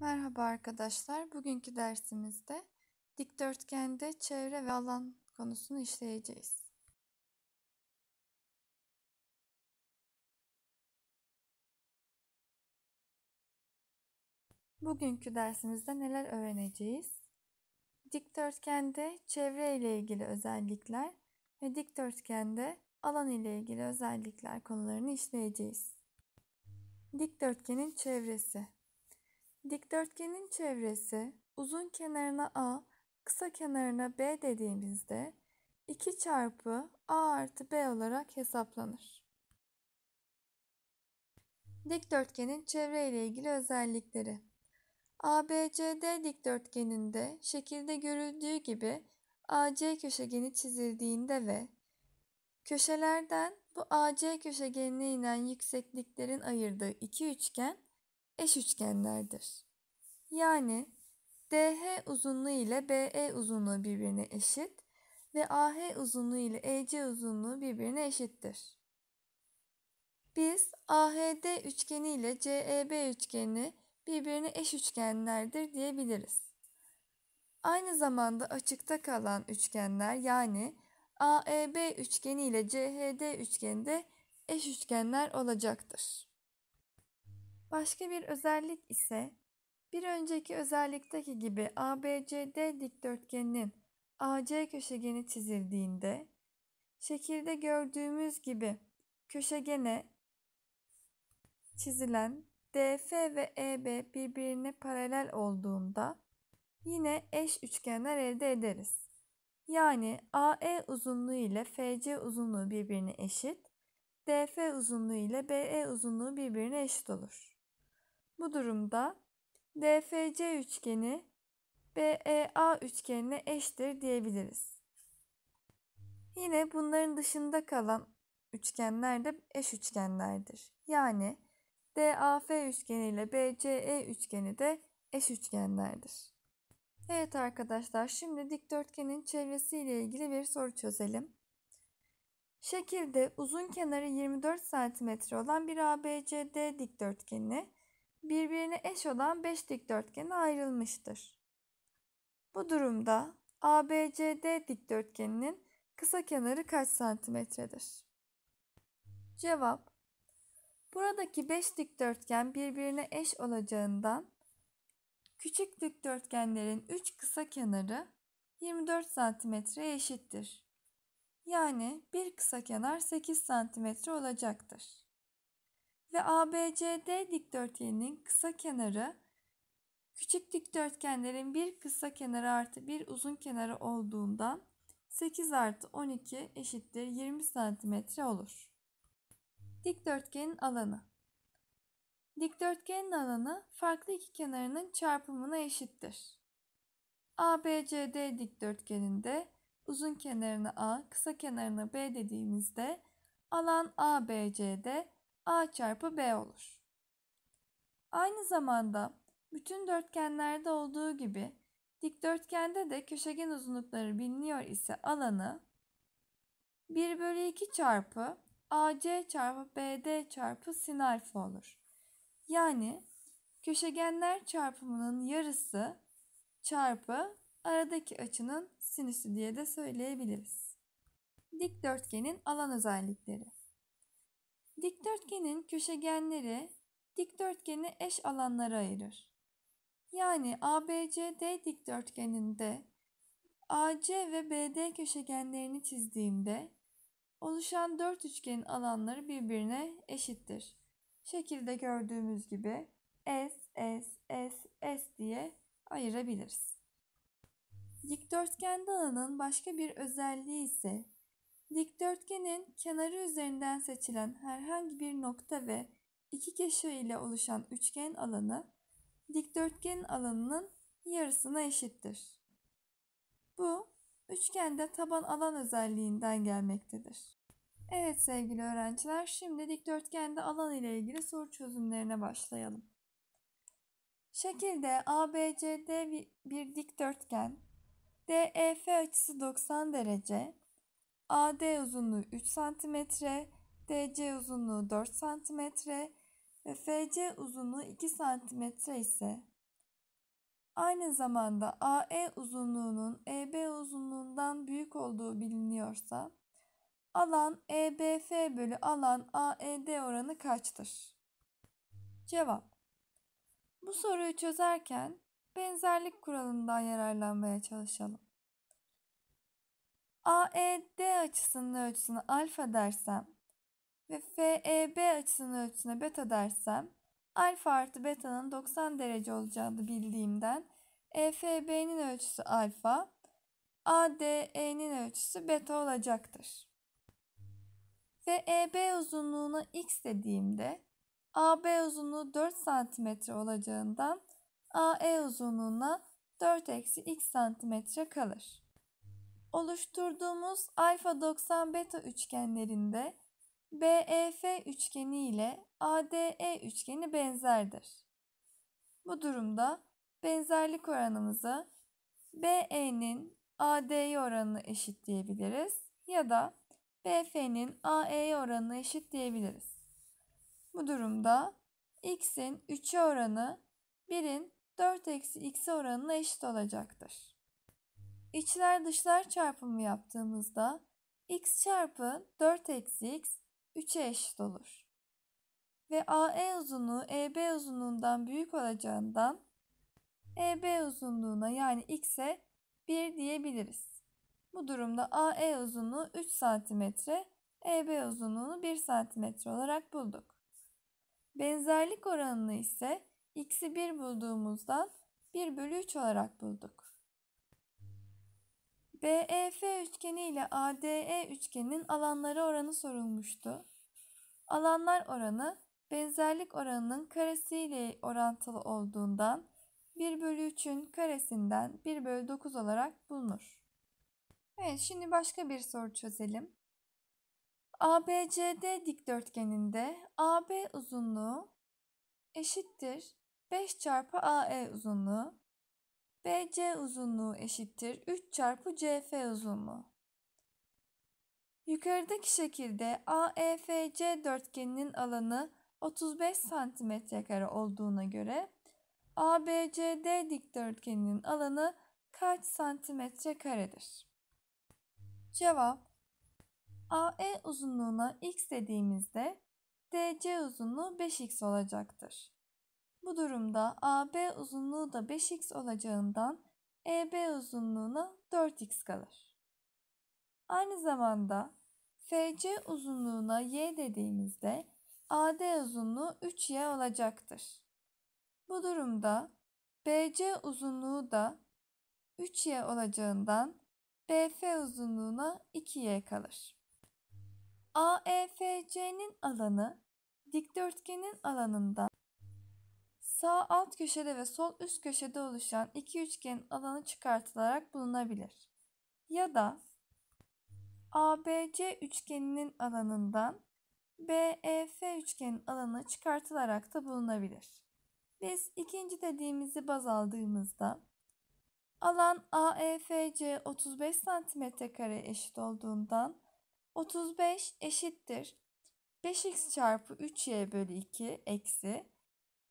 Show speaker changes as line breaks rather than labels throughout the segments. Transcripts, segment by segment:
Merhaba arkadaşlar. Bugünkü dersimizde dikdörtgende çevre ve alan konusunu işleyeceğiz. Bugünkü dersimizde neler öğreneceğiz? Dikdörtgende çevre ile ilgili özellikler ve dikdörtgende alan ile ilgili özellikler konularını işleyeceğiz. Dikdörtgenin çevresi Dikdörtgenin çevresi uzun kenarına A, kısa kenarına B dediğimizde 2 çarpı A artı B olarak hesaplanır. Dikdörtgenin çevre ile ilgili özellikleri ABCD dikdörtgeninde şekilde görüldüğü gibi AC köşegeni çizildiğinde ve köşelerden bu AC köşegenine inen yüksekliklerin ayırdığı iki üçgen eş üçgenlerdir. Yani DH uzunluğu ile BE uzunluğu birbirine eşit ve AH uzunluğu ile EC uzunluğu birbirine eşittir. Biz AHD üçgeni ile CEB üçgeni birbirine eş üçgenlerdir diyebiliriz. Aynı zamanda açıkta kalan üçgenler yani AEB üçgeni ile CHD üçgeni de eş üçgenler olacaktır. Başka bir özellik ise bir önceki özellikteki gibi ABCD dikdörtgeninin AC köşegeni çizildiğinde şekilde gördüğümüz gibi köşegene çizilen DF ve EB birbirine paralel olduğunda yine eş üçgenler elde ederiz. Yani AE uzunluğu ile FC uzunluğu birbirine eşit, DF uzunluğu ile BE uzunluğu birbirine eşit olur. Bu durumda DFC üçgeni BEA üçgenine eşittir diyebiliriz. Yine bunların dışında kalan üçgenler de eş üçgenlerdir. Yani DAF üçgeni ile BCE üçgeni de eş üçgenlerdir. Evet arkadaşlar şimdi dikdörtgenin çevresi ile ilgili bir soru çözelim. Şekilde uzun kenarı 24 cm olan bir ABCD dikdörtgeni birbirine eş olan 5 dikdörtgene ayrılmıştır. Bu durumda ABCD dikdörtgeninin kısa kenarı kaç santimetredir? Cevap Buradaki 5 dikdörtgen birbirine eş olacağından küçük dikdörtgenlerin 3 kısa kenarı 24 santimetreye eşittir. Yani bir kısa kenar 8 santimetre olacaktır ve ABCD dikdörtgeninin kısa kenarı küçük dikdörtgenlerin bir kısa kenarı artı bir uzun kenarı olduğundan 8 artı 12 eşittir 20 cm olur. Dikdörtgenin alanı Dikdörtgenin alanı farklı iki kenarının çarpımına eşittir. ABCD dikdörtgeninde uzun kenarını A, kısa kenarını B dediğimizde alan ABCD a çarpı b olur. Aynı zamanda bütün dörtgenlerde olduğu gibi dikdörtgende de köşegen uzunlukları biliniyor ise alanı 1 bölü 2 çarpı AC çarpı BD çarpı sin alfa olur. Yani köşegenler çarpımının yarısı çarpı aradaki açının sinüsü diye de söyleyebiliriz. Dikdörtgenin alan özellikleri. Dikdörtgenin köşegenleri dikdörtgeni eş alanlara ayırır. Yani ABCD dikdörtgeninde AC ve BD köşegenlerini çizdiğimde oluşan dört üçgenin alanları birbirine eşittir. Şekilde gördüğümüz gibi S, S, S, S diye ayırabiliriz. Dikdörtgen alanın başka bir özelliği ise Dikdörtgenin kenarı üzerinden seçilen herhangi bir nokta ve iki keşe ile oluşan üçgen alanı dikdörtgenin alanının yarısına eşittir. Bu üçgende taban alan özelliğinden gelmektedir. Evet sevgili öğrenciler, şimdi dikdörtgende alan ile ilgili soru çözümlerine başlayalım. Şekilde ABCD bir dikdörtgen, DEF açısı 90 derece, AD uzunluğu 3 cm, DC uzunluğu 4 cm ve FC uzunluğu 2 cm ise aynı zamanda AE uzunluğunun EB uzunluğundan büyük olduğu biliniyorsa alan EBF bölü alan AED oranı kaçtır? Cevap Bu soruyu çözerken benzerlik kuralından yararlanmaya çalışalım. AED açısının ölçüsünü alfa dersem ve FEB açısının ölçüsüne beta dersem alfa artı beta'nın 90 derece olacağını bildiğimden EFB'nin ölçüsü alfa, ADE'nin ölçüsü beta olacaktır. FEB EB uzunluğuna x dediğimde AB uzunluğu 4 cm olacağından AE uzunluğuna 4 eksi x cm kalır. Oluşturduğumuz alfa 90 beta üçgenlerinde BEF üçgeni ile ADE üçgeni benzerdir. Bu durumda benzerlik oranımızı BE'nin AD'ye eşit diyebiliriz ya da BF'nin AE'ye eşit diyebiliriz. Bu durumda x'in 3'e oranı 1'in 4 eksi x'e oranına eşit olacaktır. İçler dışlar çarpımı yaptığımızda x çarpı 4 eksi x 3'e eşit olur. Ve AE uzunluğu EB uzunluğundan büyük olacağından EB uzunluğuna yani x'e 1 diyebiliriz. Bu durumda AE uzunluğu 3 cm, EB uzunluğunu 1 cm olarak bulduk. Benzerlik oranını ise x'i 1 bulduğumuzdan 1 bölü 3 olarak bulduk. BEF üçgeni ile ADE üçgeninin alanları oranı sorulmuştu. Alanlar oranı benzerlik oranının karesiyle orantılı olduğundan 1 bölü 3'ün karesinden 1 bölü 9 olarak bulunur. Evet şimdi başka bir soru çözelim. ABCD dikdörtgeninde AB uzunluğu eşittir 5 çarpı AE uzunluğu BC uzunluğu eşittir 3 çarpı CF uzunluğu. Yukarıdaki şekilde AEFC dörtgeninin alanı 35 santimetre kare olduğuna göre ABCD dikdörtgeninin alanı kaç santimetre karedir? Cevap AE uzunluğuna x dediğimizde DC uzunluğu 5x olacaktır. Bu durumda AB uzunluğu da 5x olacağından EB uzunluğuna 4x kalır. Aynı zamanda FC uzunluğuna y dediğimizde AD uzunluğu 3y olacaktır. Bu durumda BC uzunluğu da 3y olacağından BF uzunluğuna 2y kalır. AEFC'nin alanı dikdörtgenin alanından Sağ alt köşede ve sol üst köşede oluşan iki üçgenin alanı çıkartılarak bulunabilir. Ya da ABC üçgeninin alanından BEF üçgenin alanı çıkartılarak da bulunabilir. Biz ikinci dediğimizi baz aldığımızda alan AEFC 35 cm kare eşit olduğundan 35 eşittir 5x çarpı 3y bölü 2 eksi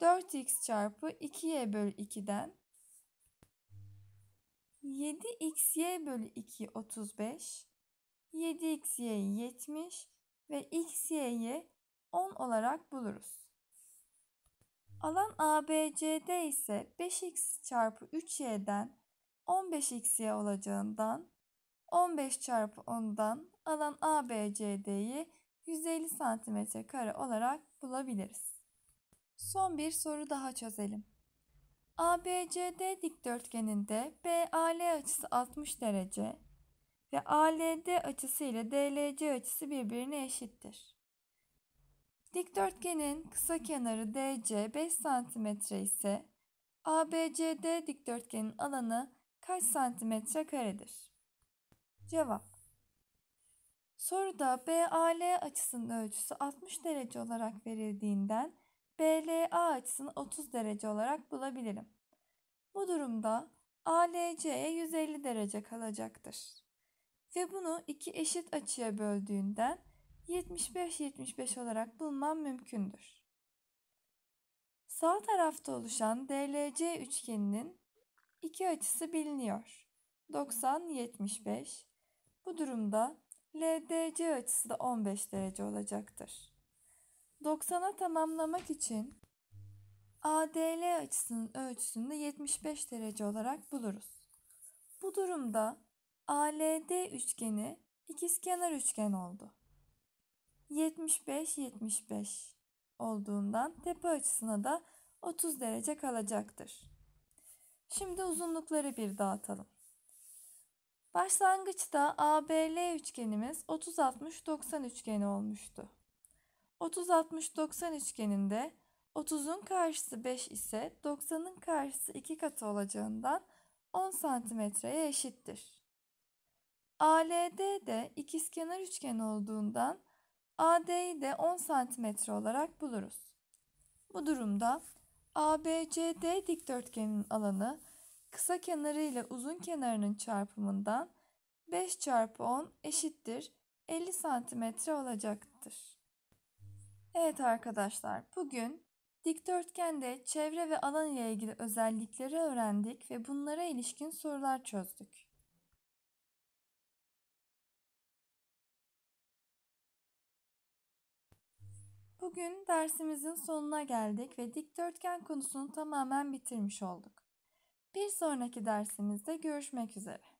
4x çarpı 2y bölü 2'den 7xy bölü 2 35, 7xy 70 ve xy'yi 10 olarak buluruz. Alan ABCD ise 5x çarpı 3y'den 15xy olacağından 15 çarpı 10'dan alan ABCD'yi 150 cm kare olarak bulabiliriz. Son bir soru daha çözelim. ABCD dikdörtgeninde BAL açısı 60 derece ve ALD açısı ile DLC açısı birbirine eşittir. Dikdörtgenin kısa kenarı DC 5 cm ise ABCD dikdörtgenin alanı kaç santimetre karedir? Cevap Soruda BAL açısının ölçüsü 60 derece olarak verildiğinden BLA açısını 30 derece olarak bulabilirim. Bu durumda ALC'ye 150 derece kalacaktır. Ve bunu iki eşit açıya böldüğünden 75-75 olarak bulmam mümkündür. Sağ tarafta oluşan DLC üçgeninin iki açısı biliniyor. 90-75. Bu durumda LDC açısı da 15 derece olacaktır. 90'a tamamlamak için ADL açısının ölçüsünü de 75 derece olarak buluruz. Bu durumda ALD üçgeni ikizkenar üçgen oldu. 75-75 olduğundan tepe açısına da 30 derece kalacaktır. Şimdi uzunlukları bir dağıtalım. Başlangıçta ABL üçgenimiz 30-60-90 üçgeni olmuştu. 30-60-90 üçgeninde 30'un karşısı 5 ise 90'ın karşısı 2 katı olacağından 10 santimetreye eşittir. ALD de ikizkenar üçgen olduğundan AD'yi de 10 santimetre olarak buluruz. Bu durumda ABCD dikdörtgenin alanı kısa kenarı ile uzun kenarının çarpımından 5 çarpı 10 eşittir 50 santimetre olacaktır. Evet arkadaşlar, bugün dikdörtgende çevre ve alan ile ilgili özellikleri öğrendik ve bunlara ilişkin sorular çözdük. Bugün dersimizin sonuna geldik ve dikdörtgen konusunu tamamen bitirmiş olduk. Bir sonraki dersimizde görüşmek üzere.